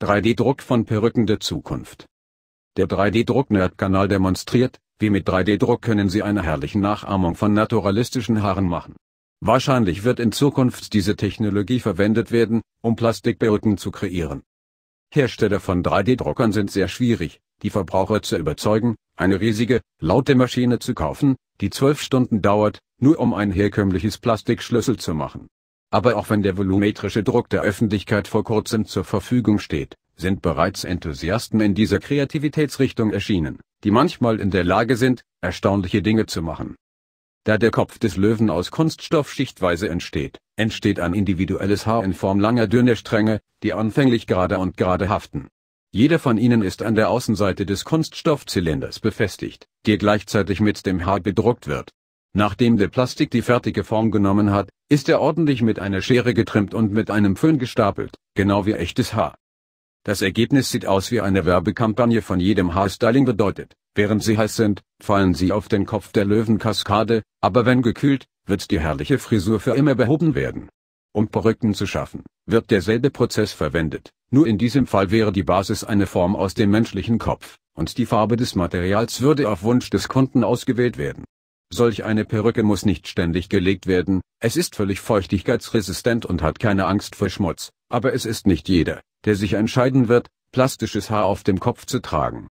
3D-Druck von Perücken der Zukunft. Der 3D-Druck-Nerd-Kanal demonstriert, wie mit 3D-Druck können Sie eine herrliche Nachahmung von naturalistischen Haaren machen. Wahrscheinlich wird in Zukunft diese Technologie verwendet werden, um Plastikperücken zu kreieren. Hersteller von 3D-Druckern sind sehr schwierig, die Verbraucher zu überzeugen, eine riesige, laute Maschine zu kaufen, die zwölf Stunden dauert, nur um ein herkömmliches Plastikschlüssel zu machen. Aber auch wenn der volumetrische Druck der Öffentlichkeit vor kurzem zur Verfügung steht, sind bereits Enthusiasten in dieser Kreativitätsrichtung erschienen, die manchmal in der Lage sind, erstaunliche Dinge zu machen. Da der Kopf des Löwen aus Kunststoff schichtweise entsteht, entsteht ein individuelles Haar in Form langer dünner Stränge, die anfänglich gerade und gerade haften. Jeder von ihnen ist an der Außenseite des Kunststoffzylinders befestigt, der gleichzeitig mit dem Haar bedruckt wird. Nachdem der Plastik die fertige Form genommen hat, ist er ordentlich mit einer Schere getrimmt und mit einem Föhn gestapelt, genau wie echtes Haar. Das Ergebnis sieht aus wie eine Werbekampagne von jedem Haarstyling bedeutet. Während sie heiß sind, fallen sie auf den Kopf der Löwenkaskade, aber wenn gekühlt, wird die herrliche Frisur für immer behoben werden. Um Perücken zu schaffen, wird derselbe Prozess verwendet, nur in diesem Fall wäre die Basis eine Form aus dem menschlichen Kopf, und die Farbe des Materials würde auf Wunsch des Kunden ausgewählt werden. Solch eine Perücke muss nicht ständig gelegt werden, es ist völlig feuchtigkeitsresistent und hat keine Angst vor Schmutz, aber es ist nicht jeder, der sich entscheiden wird, plastisches Haar auf dem Kopf zu tragen